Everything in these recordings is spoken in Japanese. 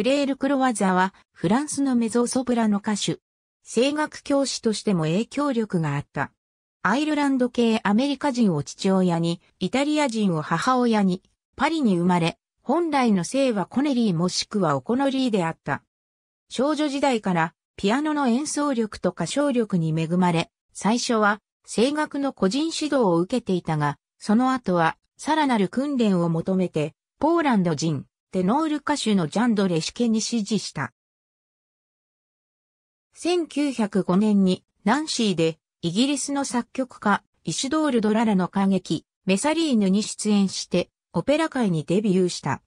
クレール・クロワザは、フランスのメゾソプラの歌手。声楽教師としても影響力があった。アイルランド系アメリカ人を父親に、イタリア人を母親に、パリに生まれ、本来の姓はコネリーもしくはオコノリーであった。少女時代からピアノの演奏力と歌唱力に恵まれ、最初は声楽の個人指導を受けていたが、その後はさらなる訓練を求めて、ポーランド人、テノール歌手のジャンドレシケに支持した。1905年にナンシーでイギリスの作曲家イシュドール・ドララの歌劇メサリーヌに出演してオペラ界にデビューした。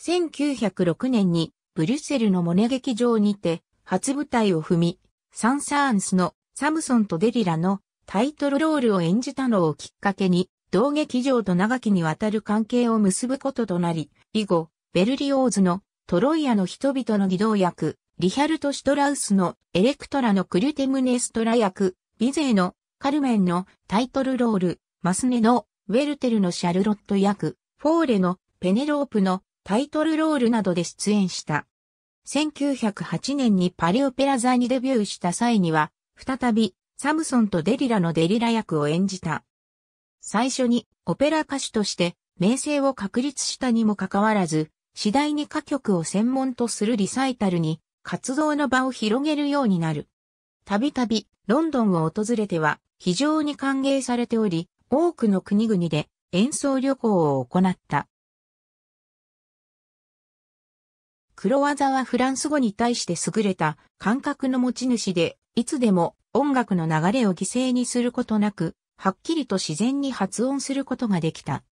1906年にブリュッセルのモネ劇場にて初舞台を踏み、サンサーンスのサムソンとデリラのタイトルロールを演じたのをきっかけに同劇場と長きにわたる関係を結ぶこととなり、以後、ベルリオーズのトロイアの人々の義道役、リヒャルト・シュトラウスのエレクトラのクリュテムネストラ役、ビゼーのカルメンのタイトルロール、マスネのウェルテルのシャルロット役、フォーレのペネロープのタイトルロールなどで出演した。1908年にパリオペラ座にデビューした際には、再びサムソンとデリラのデリラ役を演じた。最初にオペラ歌手として名声を確立したにもかかわらず、次第に歌曲を専門とするリサイタルに活動の場を広げるようになる。たびたびロンドンを訪れては非常に歓迎されており、多くの国々で演奏旅行を行った。黒技はフランス語に対して優れた感覚の持ち主で、いつでも音楽の流れを犠牲にすることなく、はっきりと自然に発音することができた。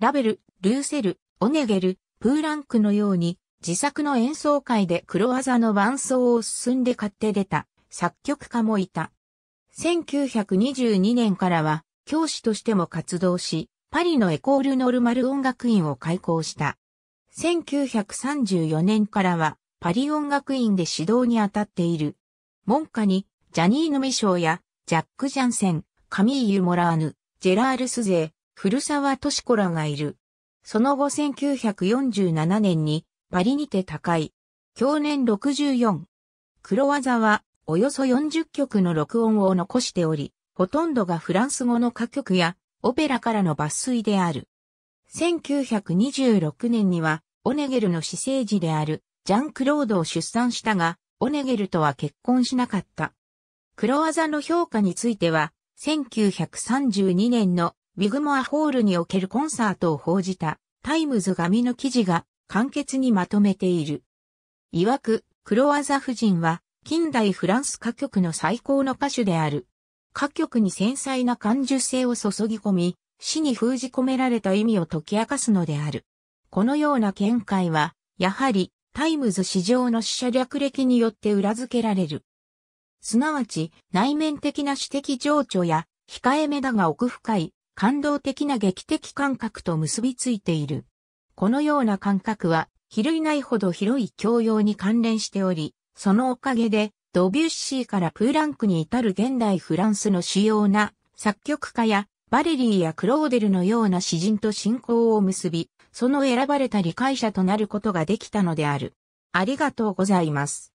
ラベル、ルーセル、オネゲル、プーランクのように、自作の演奏会で黒技の伴奏を進んで買って出た作曲家もいた。1922年からは教師としても活動し、パリのエコールノルマル音楽院を開校した。1934年からはパリ音楽院で指導に当たっている。門下にジャニーヌ・ミショーやジャック・ジャンセン、カミーユ・モラーヌ、ジェラール・スゼー、古沢敏子らがいる。その後1947年にパリにて高い。去年64。黒技はおよそ40曲の録音を残しており、ほとんどがフランス語の歌曲やオペラからの抜粋である。1926年にはオネゲルの私生児であるジャン・クロードを出産したが、オネゲルとは結婚しなかった。黒技の評価については、1932年のウィグモアホールにおけるコンサートを報じたタイムズ紙の記事が簡潔にまとめている。曰く、クロワザ夫人は近代フランス歌曲の最高の歌手である。歌曲に繊細な感受性を注ぎ込み、死に封じ込められた意味を解き明かすのである。このような見解は、やはりタイムズ史上の死者略歴によって裏付けられる。すなわち、内面的な私的情緒や、控えめだが奥深い感動的な劇的感覚と結びついている。このような感覚は、比類ないほど広い教養に関連しており、そのおかげで、ドビュッシーからプーランクに至る現代フランスの主要な作曲家やバレリーやクローデルのような詩人と信仰を結び、その選ばれた理解者となることができたのである。ありがとうございます。